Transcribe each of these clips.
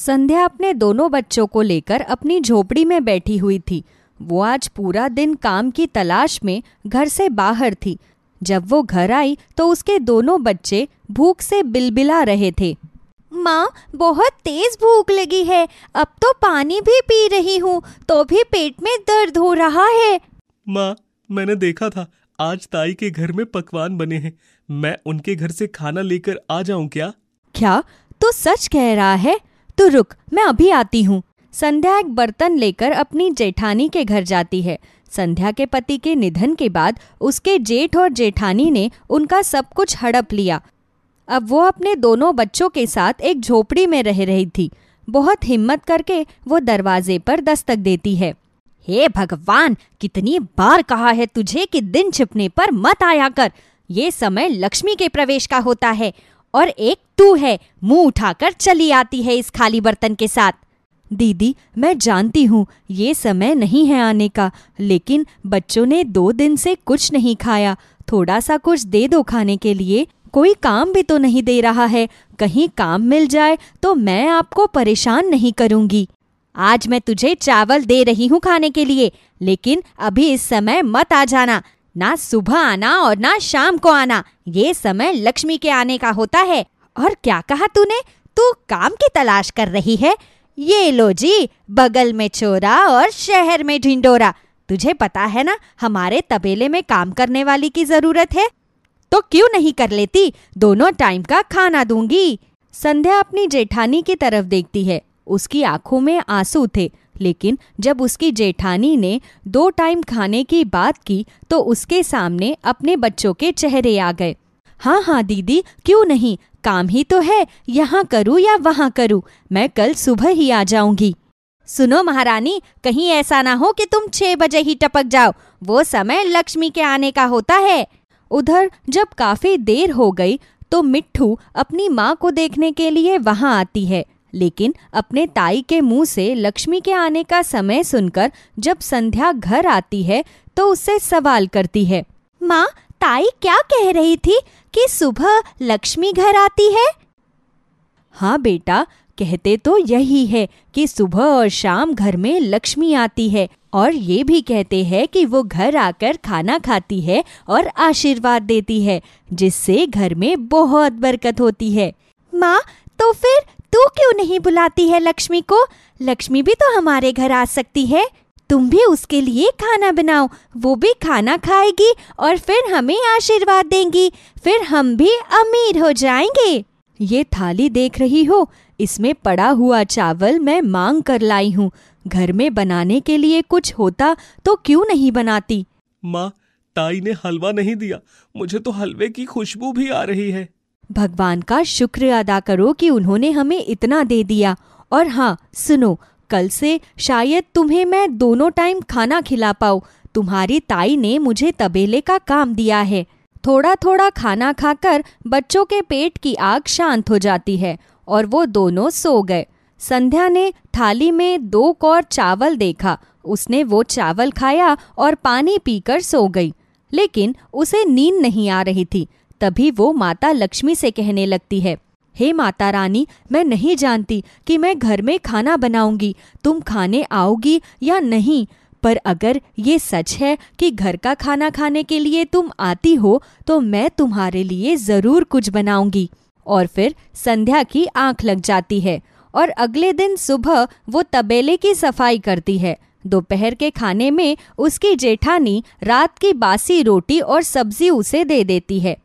संध्या अपने दोनों बच्चों को लेकर अपनी झोपड़ी में बैठी हुई थी वो आज पूरा दिन काम की तलाश में घर से बाहर थी जब वो घर आई तो उसके दोनों बच्चे भूख से बिलबिला रहे थे माँ बहुत तेज भूख लगी है अब तो पानी भी पी रही हूँ तो भी पेट में दर्द हो रहा है माँ मैंने देखा था आज ताई के घर में पकवान बने हैं मैं उनके घर से खाना लेकर आ जाऊँ क्या क्या तो सच कह रहा है तो रुक मैं अभी आती हूँ संध्या एक बर्तन लेकर अपनी जेठानी के घर जाती है संध्या के पति के निधन के बाद उसके जेठ और जेठानी ने उनका सब कुछ हड़प लिया अब वो अपने दोनों बच्चों के साथ एक झोपड़ी में रह रही थी बहुत हिम्मत करके वो दरवाजे पर दस्तक देती है हे भगवान कितनी बार कहा है तुझे कि दिन छिपने पर मत आया कर ये समय लक्ष्मी के प्रवेश का होता है और एक तू है मुंह उठाकर चली आती है इस खाली बर्तन के साथ दीदी मैं जानती हूँ ये समय नहीं है आने का लेकिन बच्चों ने दो दिन से कुछ नहीं खाया थोड़ा सा कुछ दे दो खाने के लिए कोई काम भी तो नहीं दे रहा है कहीं काम मिल जाए तो मैं आपको परेशान नहीं करूँगी आज मैं तुझे चावल दे रही हूँ खाने के लिए लेकिन अभी इस समय मत आ जाना ना सुबह आना और ना शाम को आना ये समय लक्ष्मी के आने का होता है और क्या कहा तूने तू काम की तलाश कर रही है ये लो जी बगल में चोरा और शहर में ढिंडोरा तुझे पता है ना हमारे तबेले में काम करने वाली की जरूरत है तो क्यों नहीं कर लेती दोनों टाइम का खाना दूंगी संध्या अपनी जेठानी की तरफ देखती है उसकी आंखों में आंसू थे लेकिन जब उसकी जेठानी ने दो टाइम खाने की बात की तो उसके सामने अपने बच्चों के चेहरे आ गए हाँ हाँ दीदी क्यों नहीं काम ही तो है यहाँ करूँ या वहाँ करूँ मैं कल सुबह ही आ जाऊंगी सुनो महारानी कहीं ऐसा ना हो कि तुम छह बजे ही टपक जाओ वो समय लक्ष्मी के आने का होता है उधर जब काफी देर हो गई तो मिट्ठू अपनी माँ को देखने के लिए वहाँ आती है लेकिन अपने ताई के मुंह से लक्ष्मी के आने का समय सुनकर जब संध्या घर आती है तो उससे सवाल करती है माँ ताई क्या कह रही थी कि सुबह लक्ष्मी घर आती है हाँ बेटा कहते तो यही है कि सुबह और शाम घर में लक्ष्मी आती है और ये भी कहते हैं कि वो घर आकर खाना खाती है और आशीर्वाद देती है जिससे घर में बहुत बरकत होती है माँ तो फिर तू क्यों नहीं बुलाती है लक्ष्मी को लक्ष्मी भी तो हमारे घर आ सकती है तुम भी उसके लिए खाना बनाओ वो भी खाना खाएगी और फिर हमें आशीर्वाद देंगी फिर हम भी अमीर हो जाएंगे ये थाली देख रही हो इसमें पड़ा हुआ चावल मैं मांग कर लाई हूँ घर में बनाने के लिए कुछ होता तो क्यों नहीं बनाती माँ ताई ने हलवा नहीं दिया मुझे तो हलवे की खुशबू भी आ रही है भगवान का शुक्र अदा करो कि उन्होंने हमें इतना दे दिया और हाँ सुनो कल से शायद तुम्हें मैं दोनों टाइम खाना खिला पाऊँ तुम्हारी ताई ने मुझे तबेले का काम दिया है थोड़ा थोड़ा खाना खाकर बच्चों के पेट की आग शांत हो जाती है और वो दोनों सो गए संध्या ने थाली में दो कौर चावल देखा उसने वो चावल खाया और पानी पीकर सो गई लेकिन उसे नींद नहीं आ रही थी तभी वो माता लक्ष्मी से कहने लगती है हे माता रानी मैं नहीं जानती कि मैं घर में खाना बनाऊंगी तुम खाने आओगी या नहीं पर अगर ये सच है कि घर का खाना खाने के लिए तुम आती हो तो मैं तुम्हारे लिए ज़रूर कुछ बनाऊंगी और फिर संध्या की आंख लग जाती है और अगले दिन सुबह वो तबेले की सफाई करती है दोपहर के खाने में उसकी जेठानी रात की बासी रोटी और सब्जी उसे दे देती है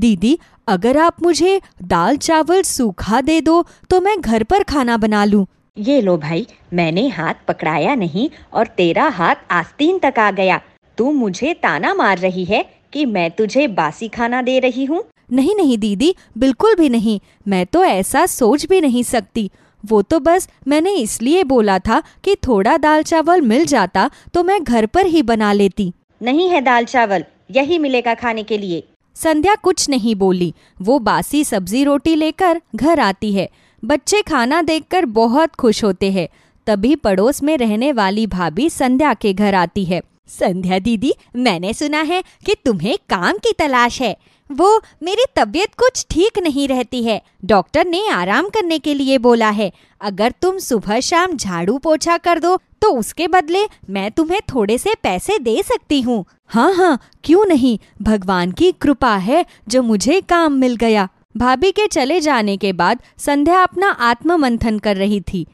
दीदी अगर आप मुझे दाल चावल सूखा दे दो तो मैं घर पर खाना बना लूँ ये लो भाई मैंने हाथ पकड़ाया नहीं और तेरा हाथ आस्तीन तक आ गया तू मुझे ताना मार रही है कि मैं तुझे बासी खाना दे रही हूँ नहीं नहीं दीदी बिल्कुल भी नहीं मैं तो ऐसा सोच भी नहीं सकती वो तो बस मैंने इसलिए बोला था कि थोड़ा दाल चावल मिल जाता तो मैं घर पर ही बना लेती नहीं है दाल चावल यही मिलेगा खाने के लिए संध्या कुछ नहीं बोली वो बासी सब्जी रोटी लेकर घर आती है बच्चे खाना देखकर बहुत खुश होते हैं तभी पड़ोस में रहने वाली भाभी संध्या के घर आती है संध्या दीदी मैंने सुना है कि तुम्हें काम की तलाश है वो मेरी तबीयत कुछ ठीक नहीं रहती है डॉक्टर ने आराम करने के लिए बोला है अगर तुम सुबह शाम झाड़ू पोछा कर दो तो उसके बदले मैं तुम्हें थोड़े से पैसे दे सकती हूँ हाँ हाँ क्यों नहीं भगवान की कृपा है जो मुझे काम मिल गया भाभी के चले जाने के बाद संध्या अपना आत्म मंथन कर रही थी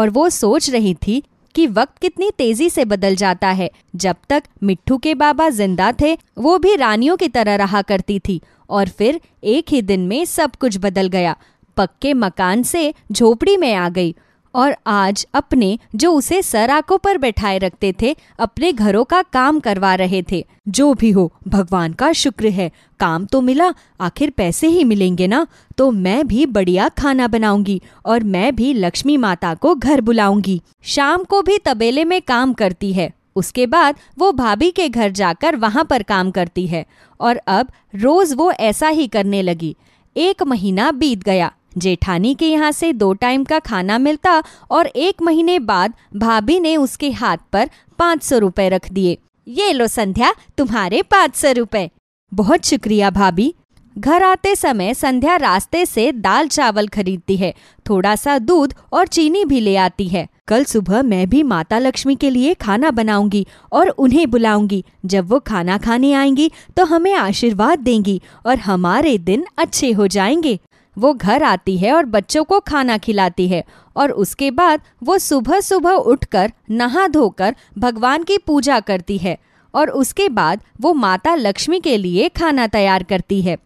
और वो सोच रही थी कि वक्त कितनी तेजी से बदल जाता है जब तक मिट्टू के बाबा जिंदा थे वो भी रानियों की तरह रहा करती थी और फिर एक ही दिन में सब कुछ बदल गया पक्के मकान से झोपड़ी में आ गई और आज अपने जो उसे सराकों पर बैठाए रखते थे अपने घरों का काम करवा रहे थे जो भी हो भगवान का शुक्र है काम तो मिला आखिर पैसे ही मिलेंगे ना तो मैं भी बढ़िया खाना बनाऊंगी और मैं भी लक्ष्मी माता को घर बुलाऊंगी शाम को भी तबेले में काम करती है उसके बाद वो भाभी के घर जाकर वहाँ पर काम करती है और अब रोज वो ऐसा ही करने लगी एक महीना बीत गया जेठानी के यहाँ से दो टाइम का खाना मिलता और एक महीने बाद भाभी ने उसके हाथ पर पाँच सौ रूपए रख दिए ये लो संध्या तुम्हारे पाँच सौ रूपए बहुत शुक्रिया भाभी घर आते समय संध्या रास्ते से दाल चावल खरीदती है थोड़ा सा दूध और चीनी भी ले आती है कल सुबह मैं भी माता लक्ष्मी के लिए खाना बनाऊंगी और उन्हें बुलाऊंगी जब वो खाना खाने आएंगी तो हमें आशीर्वाद देंगी और हमारे दिन अच्छे हो जाएंगे वो घर आती है और बच्चों को खाना खिलाती है और उसके बाद वो सुबह सुबह उठकर नहा धोकर भगवान की पूजा करती है और उसके बाद वो माता लक्ष्मी के लिए खाना तैयार करती है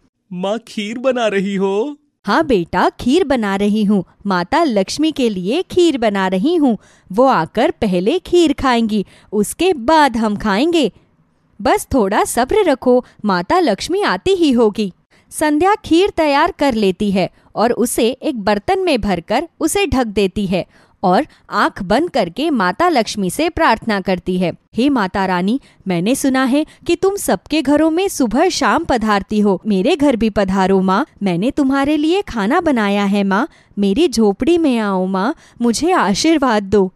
माँ खीर बना रही हो हाँ बेटा खीर बना रही हूँ माता लक्ष्मी के लिए खीर बना रही हूँ वो आकर पहले खीर खाएंगी उसके बाद हम खाएंगे बस थोड़ा सब्र रखो माता लक्ष्मी आती ही होगी संध्या खीर तैयार कर लेती है और उसे एक बर्तन में भरकर उसे ढक देती है और आंख बंद करके माता लक्ष्मी से प्रार्थना करती है हे माता रानी मैंने सुना है कि तुम सबके घरों में सुबह शाम पधारती हो मेरे घर भी पधारो माँ मैंने तुम्हारे लिए खाना बनाया है माँ मेरी झोपड़ी में आओ माँ मुझे आशीर्वाद दो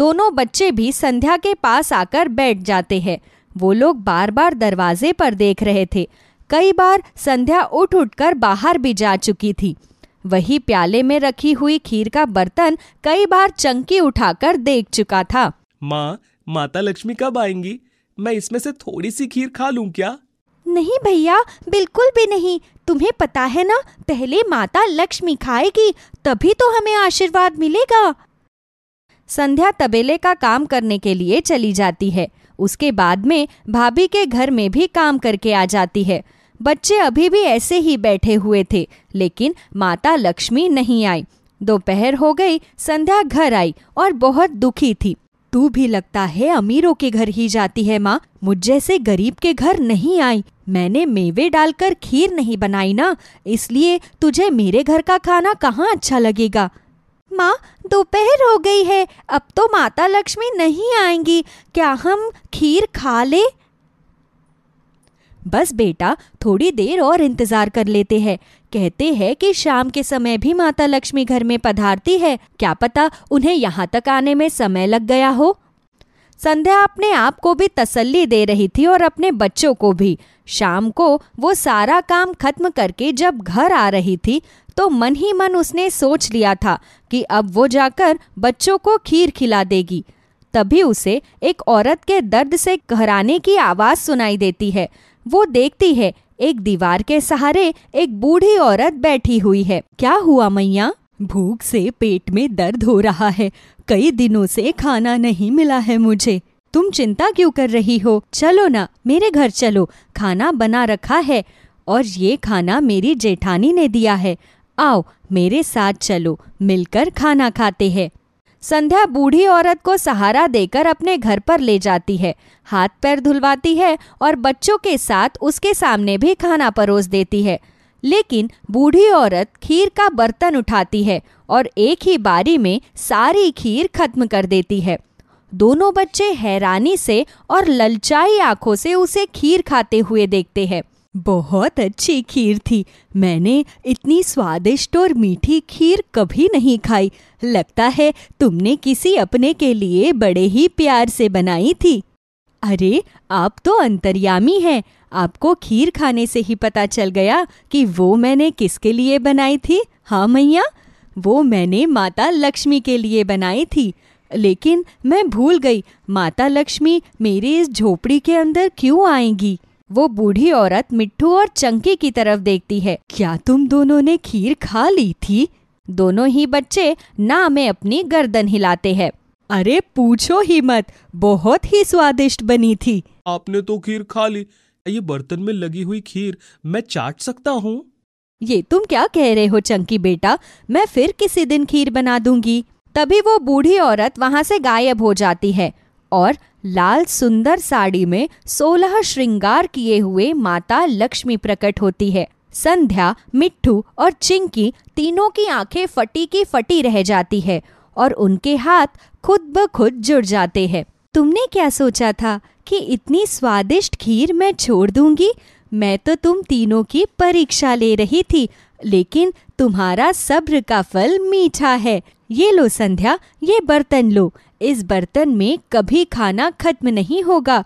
दोनों बच्चे भी संध्या के पास आकर बैठ जाते हैं वो लोग बार बार दरवाजे पर देख रहे थे कई बार संध्या उठ उठकर बाहर भी जा चुकी थी वही प्याले में रखी हुई खीर का बर्तन कई बार चंकी उठाकर देख चुका था माँ माता लक्ष्मी कब आएंगी मैं इसमें से थोड़ी सी खीर खा लूँ क्या नहीं भैया बिल्कुल भी नहीं तुम्हें पता है ना पहले माता लक्ष्मी खाएगी तभी तो हमें आशीर्वाद मिलेगा संध्या तबेले का काम करने के लिए चली जाती है उसके बाद में भाभी के घर में भी काम करके आ जाती है बच्चे अभी भी ऐसे ही बैठे हुए थे लेकिन माता लक्ष्मी नहीं आई दोपहर हो गई संध्या घर आई और बहुत दुखी थी तू भी लगता है अमीरों के घर ही जाती है माँ मुझ जैसे गरीब के घर नहीं आई मैंने मेवे डालकर खीर नहीं बनाई ना इसलिए तुझे मेरे घर का खाना कहाँ अच्छा लगेगा माँ दोपहर हो गई है अब तो माता लक्ष्मी नहीं आएंगी क्या हम खीर खा ले बस बेटा थोड़ी देर और इंतजार कर लेते हैं कहते हैं कि शाम के समय भी माता लक्ष्मी घर में पधारती है क्या पता उन्हें यहाँ तक आने में समय लग गया हो संध्या अपने आप को भी तसल्ली दे रही थी और अपने बच्चों को भी शाम को वो सारा काम खत्म करके जब घर आ रही थी तो मन ही मन उसने सोच लिया था कि अब वो जाकर बच्चों को खीर खिला देगी तभी उसे एक औरत के दर्द से घराने की आवाज़ सुनाई देती है वो देखती है एक दीवार के सहारे एक बूढ़ी औरत बैठी हुई है क्या हुआ मैया भूख से पेट में दर्द हो रहा है कई दिनों से खाना नहीं मिला है मुझे तुम चिंता क्यों कर रही हो चलो ना मेरे घर चलो खाना बना रखा है और ये खाना मेरी जेठानी ने दिया है आओ मेरे साथ चलो मिलकर खाना खाते हैं संध्या बूढ़ी औरत को सहारा देकर अपने घर पर ले जाती है हाथ पैर धुलवाती है और बच्चों के साथ उसके सामने भी खाना परोस देती है लेकिन बूढ़ी औरत खीर का बर्तन उठाती है और एक ही बारी में सारी खीर खत्म कर देती है दोनों बच्चे हैरानी से और ललचाई आंखों से उसे खीर खाते हुए देखते हैं बहुत अच्छी खीर थी मैंने इतनी स्वादिष्ट और मीठी खीर कभी नहीं खाई लगता है तुमने किसी अपने के लिए बड़े ही प्यार से बनाई थी अरे आप तो अंतर्यामी हैं आपको खीर खाने से ही पता चल गया कि वो मैंने किसके लिए बनाई थी हाँ मैया वो मैंने माता लक्ष्मी के लिए बनाई थी लेकिन मैं भूल गई माता लक्ष्मी मेरी इस झोपड़ी के अंदर क्यों आएंगी वो बूढ़ी औरत मिट्टू और चंकी की तरफ देखती है क्या तुम दोनों ने खीर खा ली थी दोनों ही बच्चे ना में अपनी गर्दन हिलाते हैं अरे पूछो ही मत बहुत ही स्वादिष्ट बनी थी आपने तो खीर खा ली ये बर्तन में लगी हुई खीर मैं चाट सकता हूँ ये तुम क्या कह रहे हो चंकी बेटा मैं फिर किसी दिन खीर बना दूंगी तभी वो बूढ़ी औरत वहाँ से गायब हो जाती है और लाल सुंदर साड़ी में सोलह श्रृंगार किए हुए माता लक्ष्मी प्रकट होती है संध्या मिट्टू और चिंकी तीनों की आंखें फटी की फटी रह जाती है और उनके हाथ खुद ब खुद जुड़ जाते हैं तुमने क्या सोचा था कि इतनी स्वादिष्ट खीर मैं छोड़ दूंगी मैं तो तुम तीनों की परीक्षा ले रही थी लेकिन तुम्हारा सब्र का फल मीठा है ये लो संध्या ये बर्तन लो इस बर्तन में कभी खाना खत्म नहीं होगा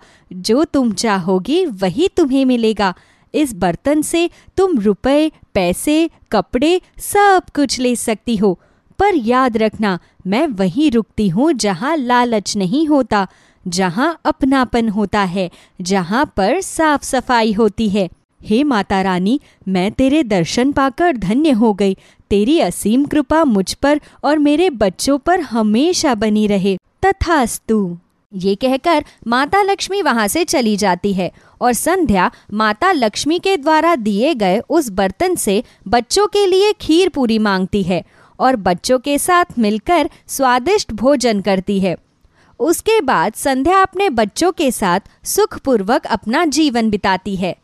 जो तुम चाहोगे वही तुम्हें मिलेगा इस बर्तन से तुम रुपए पैसे कपड़े सब कुछ ले सकती हो पर याद रखना मैं वहीं रुकती हूँ जहाँ लालच नहीं होता जहाँ अपनापन होता है जहाँ पर साफ सफाई होती है हे माता रानी मैं तेरे दर्शन पाकर धन्य हो गई तेरी असीम कृपा मुझ पर और मेरे बच्चों पर हमेशा बनी रहे तथास्तु ये कहकर माता लक्ष्मी वहां से चली जाती है और संध्या माता लक्ष्मी के द्वारा दिए गए उस बर्तन से बच्चों के लिए खीर पूरी मांगती है और बच्चों के साथ मिलकर स्वादिष्ट भोजन करती है उसके बाद संध्या अपने बच्चों के साथ सुखपूर्वक अपना जीवन बिताती है